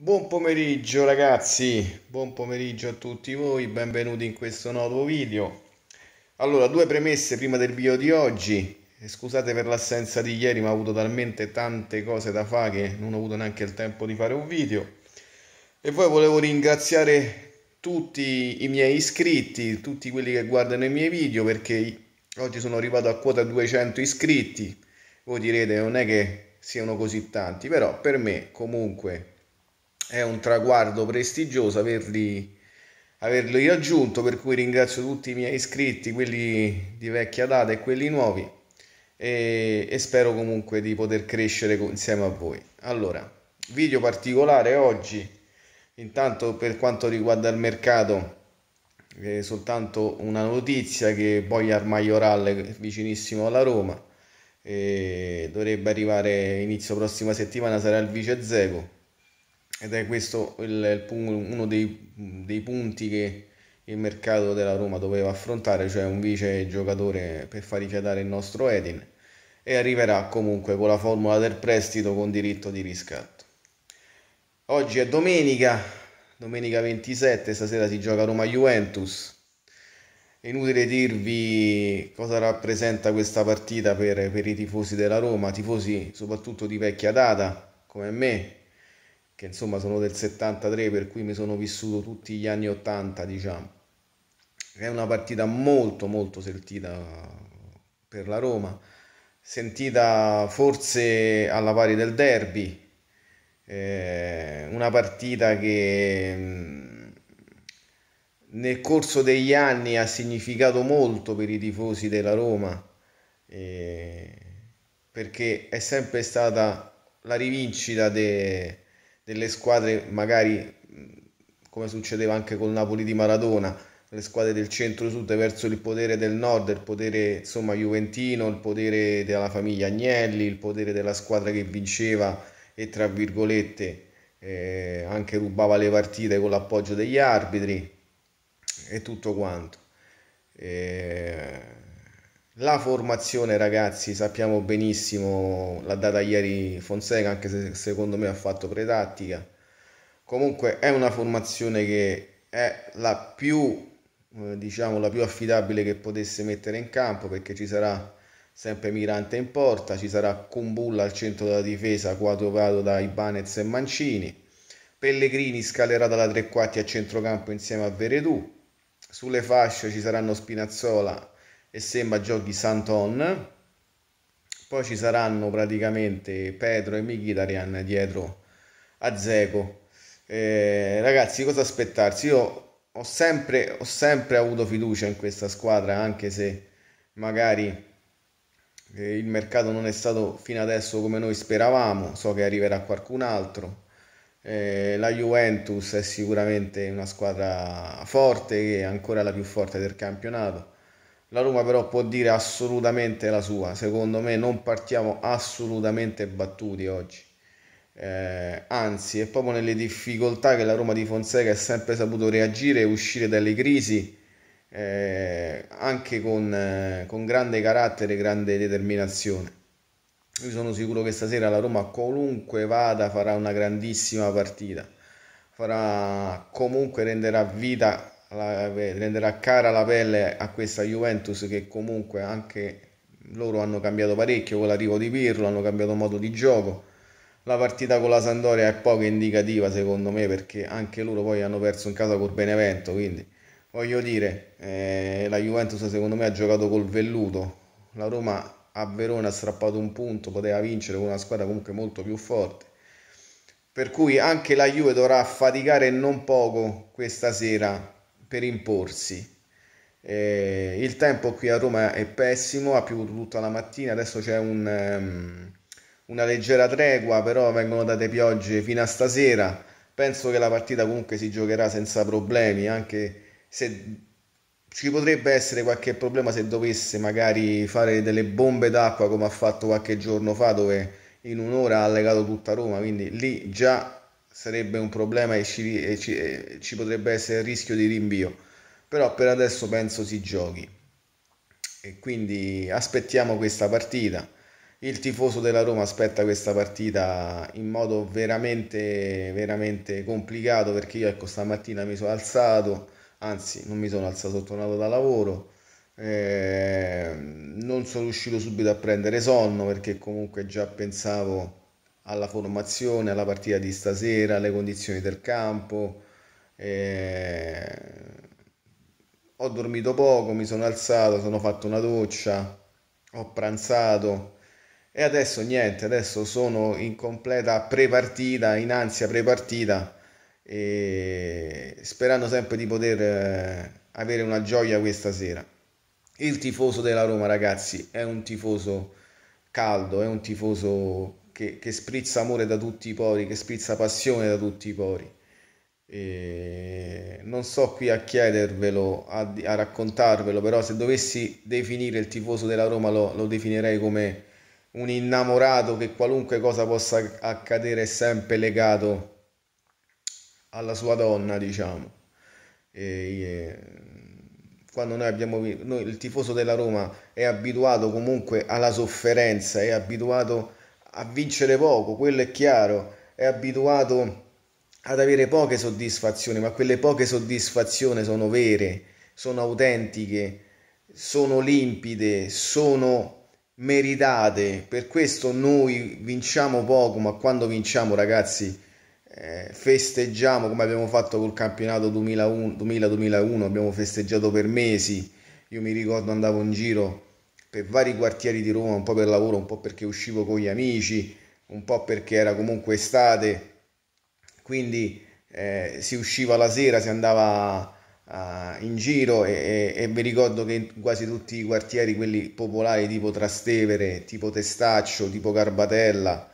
Buon pomeriggio ragazzi, buon pomeriggio a tutti voi, benvenuti in questo nuovo video. Allora, due premesse prima del video di oggi. Eh, scusate per l'assenza di ieri, ma ho avuto talmente tante cose da fare che non ho avuto neanche il tempo di fare un video. E poi volevo ringraziare tutti i miei iscritti, tutti quelli che guardano i miei video, perché oggi sono arrivato a quota 200 iscritti. Voi direte, non è che siano così tanti, però per me comunque è un traguardo prestigioso averli, averli raggiunto, per cui ringrazio tutti i miei iscritti, quelli di vecchia data e quelli nuovi e, e spero comunque di poter crescere insieme a voi. Allora, video particolare oggi, intanto per quanto riguarda il mercato, è soltanto una notizia che poi Armaioral è vicinissimo alla Roma dovrebbe arrivare inizio prossima settimana sarà il vice Zego ed è questo il, il, uno dei, dei, punti che il mercato della Roma doveva affrontare, cioè un vice giocatore per far rifiatare il nostro Edin e arriverà comunque con la formula del prestito con diritto di riscatto. Oggi è domenica, domenica 27, stasera si gioca Roma-Juventus. È inutile dirvi cosa rappresenta questa partita per, per i tifosi della Roma, tifosi soprattutto di vecchia data come me, che insomma sono del 73 per cui mi sono vissuto tutti gli anni 80 diciamo è una partita molto molto sentita per la Roma sentita forse alla pari del derby eh, una partita che mm, nel corso degli anni ha significato molto per i tifosi della Roma eh, perché è sempre stata la rivincita de delle squadre magari come succedeva anche col Napoli di Maradona, le squadre del centro-sud verso il potere del nord, il potere insomma juventino, il potere della famiglia Agnelli, il potere della squadra che vinceva e tra virgolette eh, anche rubava le partite con l'appoggio degli arbitri e tutto quanto. Eh, la formazione, ragazzi, sappiamo benissimo, l'ha data ieri Fonseca, anche se secondo me ha fatto pretattica. Comunque è una formazione che è la più, eh, diciamo, la più affidabile che potesse mettere in campo perché ci sarà sempre Mirante in porta, ci sarà Kumbulla al centro della difesa, quadrovato da Ibanez e Mancini. Pellegrini scalerà dalla tre quarti a centrocampo insieme a Veredù. Sulle fasce ci saranno Spinazzola e sembra giochi Santon. Poi ci saranno praticamente Pedro e Mkhitaryan dietro a Zeco. Eh, ragazzi, cosa aspettarsi? Io ho sempre, ho sempre avuto fiducia in questa squadra, anche se magari eh, il mercato non è stato fino adesso come noi speravamo, so che arriverà qualcun altro. Eh, la Juventus è sicuramente una squadra forte, che è ancora la più forte del campionato. La Roma però può dire assolutamente la sua, secondo me non partiamo assolutamente battuti oggi. Eh, anzi, è proprio nelle difficoltà che la Roma di Fonseca ha sempre saputo reagire e uscire dalle crisi, eh, anche con, eh, con grande carattere e grande determinazione. Io sono sicuro che stasera la Roma, qualunque vada, farà una grandissima partita. Farà comunque renderà vita eh, renderà cara la pelle a questa Juventus che comunque anche loro hanno cambiato parecchio con l'arrivo di Pirlo, hanno cambiato modo di gioco. La partita con la Sandoria è poco indicativa secondo me perché anche loro poi hanno perso in casa col Benevento, quindi voglio dire, eh, la Juventus secondo me ha giocato col velluto, la Roma a Verona ha strappato un punto, poteva vincere con una squadra comunque molto più forte. Per cui anche la Juve dovrà faticare non poco questa sera per imporsi. Eh, il tempo qui a Roma è pessimo, ha piovuto tutta la mattina, adesso c'è un, um, una leggera tregua, però vengono date piogge fino a stasera. Penso che la partita comunque si giocherà senza problemi, anche se ci potrebbe essere qualche problema se dovesse magari fare delle bombe d'acqua come ha fatto qualche giorno fa dove in un'ora ha legato tutta Roma, quindi lì già sarebbe un problema e ci, e ci, e ci potrebbe essere il rischio di rinvio, però per adesso penso si giochi. E quindi aspettiamo questa partita. Il tifoso della Roma aspetta questa partita in modo veramente, veramente complicato perché io ecco stamattina mi sono alzato, anzi non mi sono alzato, sono tornato da lavoro. Eh, non sono riuscito subito a prendere sonno perché comunque già pensavo alla formazione, alla partita di stasera, alle condizioni del campo. Eh, ho dormito poco, mi sono alzato, sono fatto una doccia, ho pranzato e adesso niente, adesso sono in completa prepartita, in ansia prepartita e sperando sempre di poter eh, avere una gioia questa sera. Il tifoso della Roma, ragazzi, è un tifoso caldo, è un tifoso che, che, sprizza amore da tutti i pori, che sprizza passione da tutti i pori. E non so qui a chiedervelo, a, a, raccontarvelo, però se dovessi definire il tifoso della Roma lo, lo definirei come un innamorato che qualunque cosa possa accadere è sempre legato alla sua donna, diciamo. E, quando noi abbiamo noi, il tifoso della Roma è abituato comunque alla sofferenza, è abituato a a vincere poco, quello è chiaro, è abituato ad avere poche soddisfazioni, ma quelle poche soddisfazioni sono vere, sono autentiche, sono limpide, sono meritate. Per questo noi vinciamo poco, ma quando vinciamo, ragazzi, eh, festeggiamo come abbiamo fatto col campionato 2000-2001, abbiamo festeggiato per mesi. Io mi ricordo andavo in giro per vari quartieri di Roma, un po' per lavoro, un po' perché uscivo con gli amici, un po' perché era comunque estate, quindi eh, si usciva la sera, si andava uh, in giro e, e, e, mi ricordo che in quasi tutti i quartieri, quelli popolari tipo Trastevere, tipo Testaccio, tipo Carbatella,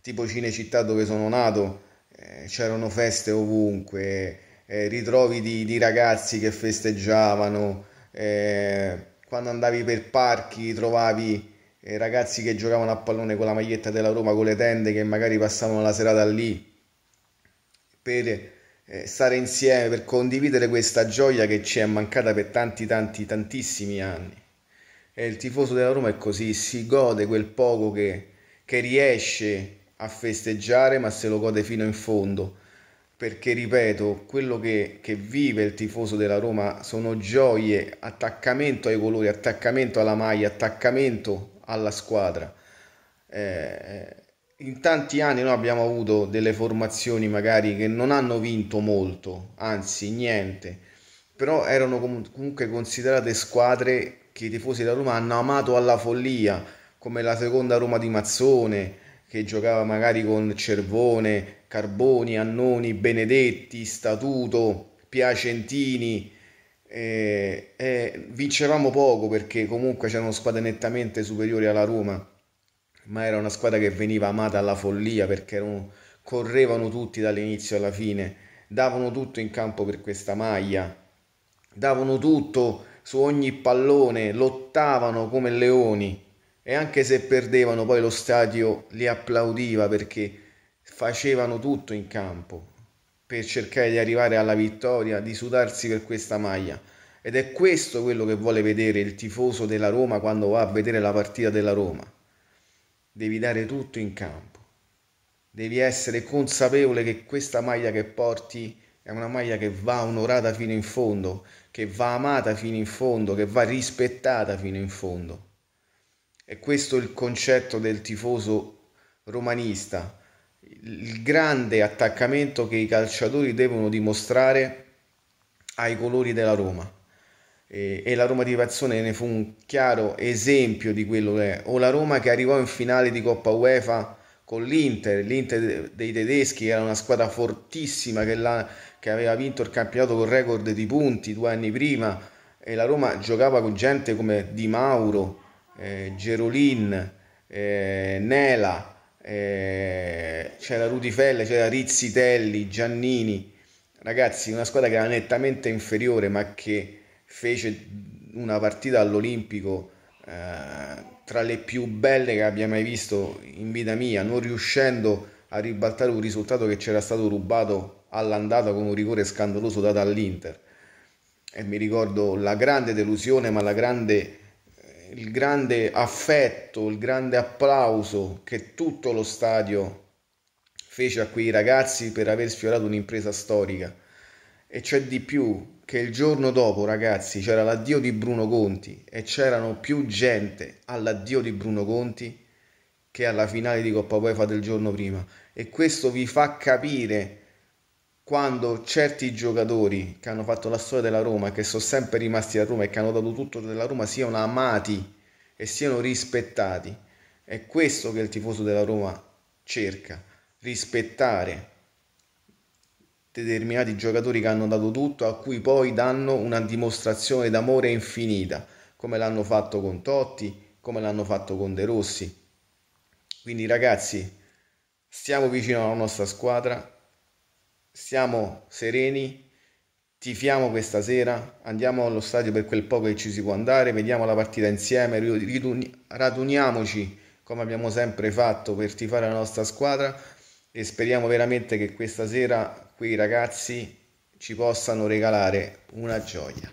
tipo Cinecittà dove sono nato, eh, c'erano feste ovunque, eh, ritrovi di, di, ragazzi che festeggiavano eh, quando andavi per parchi trovavi eh, ragazzi che giocavano a pallone con la maglietta della Roma, con le tende, che magari passavano la serata lì per eh, stare insieme, per condividere questa gioia che ci è mancata per tanti, tanti, tantissimi anni. E il tifoso della Roma è così, si gode quel poco che, che riesce a festeggiare, ma se lo gode fino in fondo perché ripeto, quello che, che, vive il tifoso della Roma sono gioie, attaccamento ai colori, attaccamento alla maglia, attaccamento alla squadra. Eh, in tanti anni noi abbiamo avuto delle formazioni magari che non hanno vinto molto, anzi niente, però erano comunque considerate squadre che i tifosi della Roma hanno amato alla follia, come la seconda Roma di Mazzone, che giocava magari con Cervone, Carboni, Annoni, Benedetti, Statuto, Piacentini. Eh, eh, vincevamo poco perché comunque c'erano squadre nettamente superiori alla Roma, ma era una squadra che veniva amata alla follia perché erano, correvano tutti dall'inizio alla fine, davano tutto in campo per questa maglia, davano tutto su ogni pallone, lottavano come leoni e anche se perdevano poi lo stadio li applaudiva perché facevano tutto in campo per cercare di arrivare alla vittoria, di sudarsi per questa maglia. Ed è questo quello che vuole vedere il tifoso della Roma quando va a vedere la partita della Roma. Devi dare tutto in campo. Devi essere consapevole che questa maglia che porti è una maglia che va onorata fino in fondo, che va amata fino in fondo, che va rispettata fino in fondo. È questo il concetto del tifoso romanista, il grande attaccamento che i calciatori devono dimostrare ai colori della Roma. E, e la Roma di Pazzone ne fu un chiaro esempio di quello che è. O la Roma che arrivò in finale di Coppa UEFA con l'Inter, l'Inter dei tedeschi era una squadra fortissima che, la, che aveva vinto il campionato con record di punti due anni prima e la Roma giocava con gente come Di Mauro, eh, Gerolin, eh, Nela, eh, c'era Rudifelle, c'era Rizzitelli, Giannini. Ragazzi, una squadra che era nettamente inferiore ma che fece una partita all'Olimpico eh, tra le più belle che abbia mai visto in vita mia, non riuscendo a ribaltare un risultato che c'era stato rubato all'andata con un rigore scandaloso dato all'Inter. E mi ricordo la grande delusione, ma la grande il grande affetto, il grande applauso che tutto lo stadio fece a quei ragazzi per aver sfiorato un'impresa storica. E c'è di più che il giorno dopo, ragazzi, c'era l'addio di Bruno Conti e c'erano più gente all'addio di Bruno Conti che alla finale di Coppa UEFA del giorno prima. E questo vi fa capire quando certi giocatori che hanno fatto la storia della Roma, che sono sempre rimasti a Roma e che hanno dato tutto della Roma, siano amati e siano rispettati. È questo che il tifoso della Roma cerca, rispettare determinati giocatori che hanno dato tutto, a cui poi danno una dimostrazione d'amore infinita, come l'hanno fatto con Totti, come l'hanno fatto con De Rossi. Quindi ragazzi, stiamo vicino alla nostra squadra, siamo sereni, tifiamo questa sera, andiamo allo stadio per quel poco che ci si può andare, vediamo la partita insieme, raduniamoci come abbiamo sempre fatto per tifare la nostra squadra e speriamo veramente che questa sera quei ragazzi ci possano regalare una gioia.